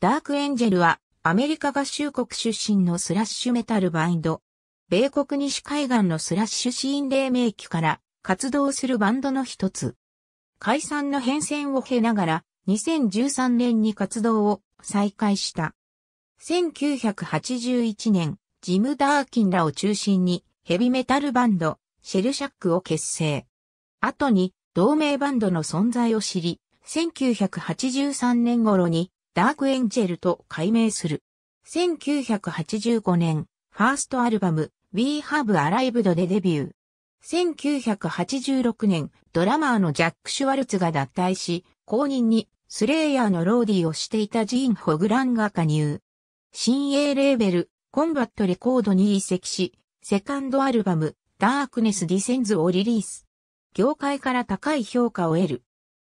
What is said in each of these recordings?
ダークエンジェルはアメリカ合衆国出身のスラッシュメタルバンド。米国西海岸のスラッシュシーン黎明期から活動するバンドの一つ。解散の変遷を経ながら2013年に活動を再開した。1981年、ジム・ダーキンらを中心にヘビメタルバンド、シェルシャックを結成。後に同名バンドの存在を知り、1983年頃にダークエンジェルと改名する。1985年、ファーストアルバム、We Have Arrived でデビュー。1986年、ドラマーのジャック・シュワルツが脱退し、後任にスレイヤーのローディをしていたジーン・ホグランが加入。新鋭レーベル、コンバットレコードに移籍し、セカンドアルバム、ダークネス・ディセンズをリリース。業界から高い評価を得る。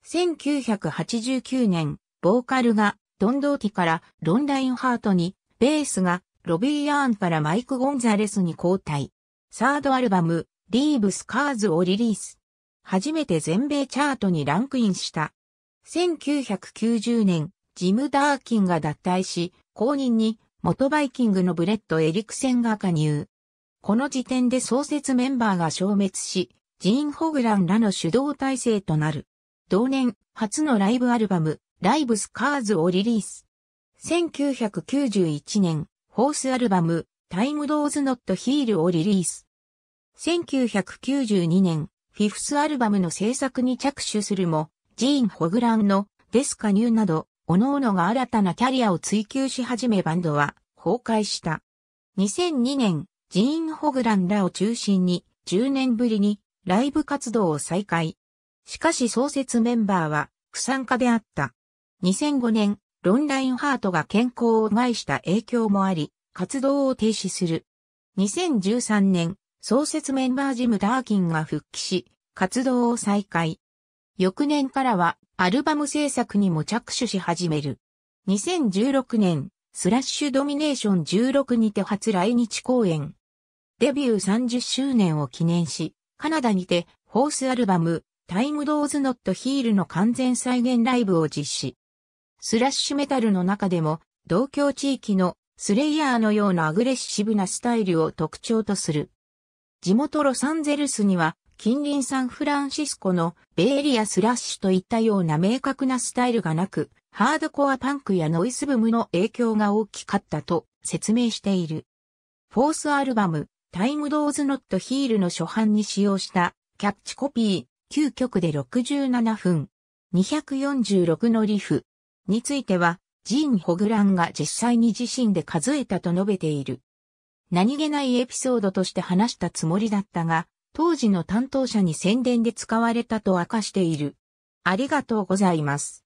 1989年、ボーカルがドンドーティからロンラインハートに、ベースがロビー・アーンからマイク・ゴンザレスに交代。サードアルバム、リーブ・スカーズをリリース。初めて全米チャートにランクインした。1990年、ジム・ダーキンが脱退し、後任に元バイキングのブレッド・エリクセンが加入。この時点で創設メンバーが消滅し、ジーン・ホグランらの主導体制となる。同年、初のライブアルバム、ライブスカーズをリリース。1991年、ホースアルバム、タイムドーズノットヒールをリリース。1992年、フィフスアルバムの制作に着手するも、ジーン・ホグランのデスカニューなど、各々が新たなキャリアを追求し始めバンドは崩壊した。2002年、ジーン・ホグランらを中心に10年ぶりにライブ活動を再開。しかし創設メンバーは不参加であった。2005年、ロン・ラインハートが健康を害した影響もあり、活動を停止する。2013年、創設メンバージム・ダーキンが復帰し、活動を再開。翌年からは、アルバム制作にも着手し始める。2016年、スラッシュドミネーション16にて初来日公演。デビュー30周年を記念し、カナダにて、ホースアルバム、タイムドーズノットヒールの完全再現ライブを実施。スラッシュメタルの中でも、同郷地域のスレイヤーのようなアグレッシブなスタイルを特徴とする。地元ロサンゼルスには、近隣サンフランシスコのベイエリアスラッシュといったような明確なスタイルがなく、ハードコアパンクやノイズブムの影響が大きかったと説明している。フォースアルバム、タイムドーズノットヒールの初版に使用したキャッチコピー、9曲で67分、246のリフ、については、ジーン・ホグランが実際に自身で数えたと述べている。何気ないエピソードとして話したつもりだったが、当時の担当者に宣伝で使われたと明かしている。ありがとうございます。